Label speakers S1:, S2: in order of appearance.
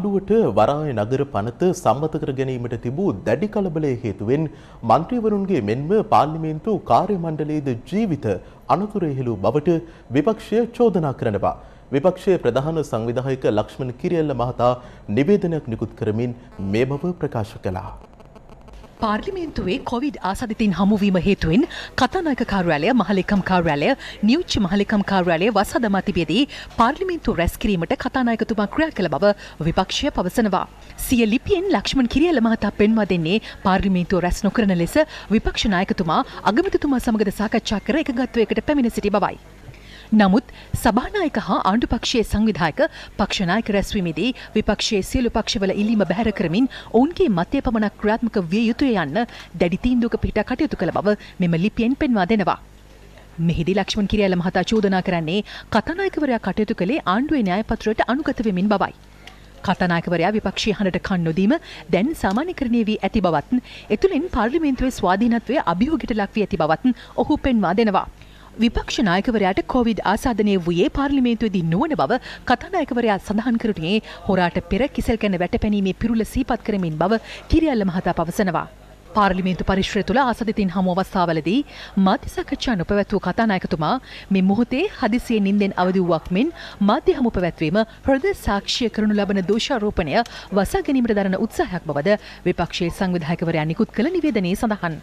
S1: ආණ්ඩුවට වරාය නගර පනත සම්මත කර ගැනීමට තිබූ දැඩි කලබලය හේතුවෙන් මන්ත්‍රීවරුන්ගේ මෙන්ම පාර්ලිමේන්තු කාර්ය මණ්ඩලයේද ජීවිත අනතුරේ හෙළූ බවට විපක්ෂය චෝදනා කරනවා. විපක්ෂයේ ප්‍රධාන සංවිධායක ලක්ෂ්මන් කිරියල්ල මහතා නිවේදනයක් නිකුත් කරමින් මේ බව ප්‍රකාශ කළා.
S2: පාර්ලිමේන්තුවේ කොවිඩ් ආසාධිතින් හමුවීම හේතුවෙන් කතානායක කාර්යාලය මහලෙකම් කාර්යාලය නියුච්ච මහලෙකම් කාර්යාලය වස් හදමා තිබෙදී පාර්ලිමේන්තු රැස් කිරීමට කතානායකතුමා ක්‍රියා කළ බව විපක්ෂය පවසනවා. සිය ලිපියෙන් ලක්ෂ්මන් කිරියල මහතා පෙන්වා දෙන්නේ පාර්ලිමේන්තුව රැස් නොකරන ලෙස විපක්ෂ නායකතුමා අගමැතිතුමා සමගද සාකච්ඡා කර එකගත්වයකට පැමිණ සිටි බවයි. නමුත් සභානායක හා ආණ්ඩුපක්ෂයේ සංවිධායක පක්ෂනායක රැස්වීමේදී විපක්ෂයේ සියලු පක්ෂවල ඉල්ලීම බැහැර කරමින් ඔවුන්ගේ මතය පමණක් ක්‍රියාත්මක විය යුතුය යන්න දැඩි තීන්දුවක පිහිටා කටයුතු කළ බව මෙම ලිපියෙන් පෙන්වා දෙනවා. මෙහිදී ලක්ෂ්මන් කිරියල මහතා චෝදනා කරන්නේ කතානායකවරයා කටයුතු කළේ ආණ්ඩුවේ න්‍යායපත්‍රයට අනුගත වෙමින් බවයි. කතානායකවරයා විපක්ෂී හඬට කන් නොදීම දැන් සාමාන්‍යකරණය වී ඇති බවත් එතුළින් පාර්ලිමේන්තුවේ ස්වාධීනත්වය අභියෝගයට ලක් වී ඇති බවත් ඔහු පෙන්වා දෙනවා. විපක්ෂ නායකවරයාට කොවිඩ් ආසාදනය වූයේ පාර්ලිමේන්තුවේදී නුවණ බව කතානායකවරයා සඳහන් කරුණේ හොරාට පෙර කිසල් ගැන වැටපැනීමේ පිරුල සීපත් කරමින් බව කිරියල්ල මහතා පවසනවා. පාර්ලිමේන්තු පරිශ්‍රය තුළ ආසදිතින් හමු අවස්ථාවලදී මාධ්‍ය සාකච්ඡා නොපැවැත්වූ කතානායකතුමා මේ මොහොතේ හදිසියෙන් නින්දෙන් අවදි වූවක් මෙන් මාධ්‍ය හමු පැවැත්වීම හෘද සාක්ෂිය කරනු ලබන දෝෂාරෝපණය වසා ගැනීමට දරන උත්සාහයක් බවද විපක්ෂයේ සංවිධායකවරයා නිකුත් කළ නිවේදනයේ සඳහන්.